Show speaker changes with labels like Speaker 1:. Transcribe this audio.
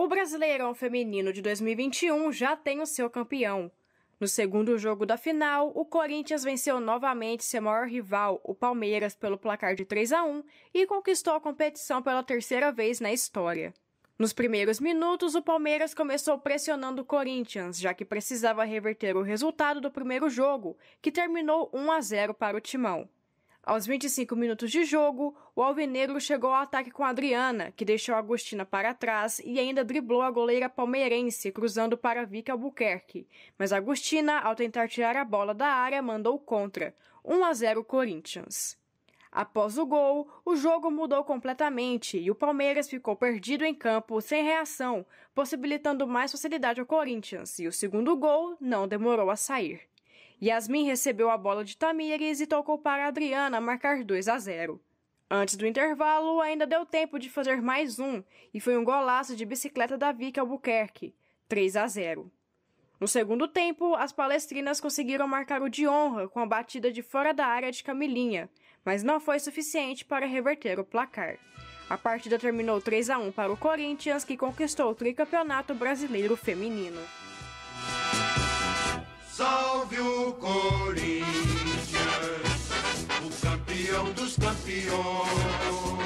Speaker 1: O Brasileirão Feminino de 2021 já tem o seu campeão. No segundo jogo da final, o Corinthians venceu novamente seu maior rival, o Palmeiras, pelo placar de 3 a 1 e conquistou a competição pela terceira vez na história. Nos primeiros minutos, o Palmeiras começou pressionando o Corinthians, já que precisava reverter o resultado do primeiro jogo, que terminou 1 a 0 para o Timão. Aos 25 minutos de jogo, o Alvinegro chegou ao ataque com Adriana, que deixou Agostina para trás e ainda driblou a goleira palmeirense, cruzando para Vick Albuquerque. Mas Agostina, ao tentar tirar a bola da área, mandou contra. 1 a 0 Corinthians. Após o gol, o jogo mudou completamente e o Palmeiras ficou perdido em campo sem reação, possibilitando mais facilidade ao Corinthians, e o segundo gol não demorou a sair. Yasmin recebeu a bola de Tamires e tocou para Adriana marcar 2 a 0. Antes do intervalo, ainda deu tempo de fazer mais um, e foi um golaço de bicicleta da Vicky Albuquerque, 3 a 0. No segundo tempo, as palestrinas conseguiram marcar o de honra com a batida de fora da área de Camilinha, mas não foi suficiente para reverter o placar. A partida terminou 3 a 1 para o Corinthians, que conquistou o tricampeonato brasileiro feminino. Salve o Corinthians, o campeão dos campeões.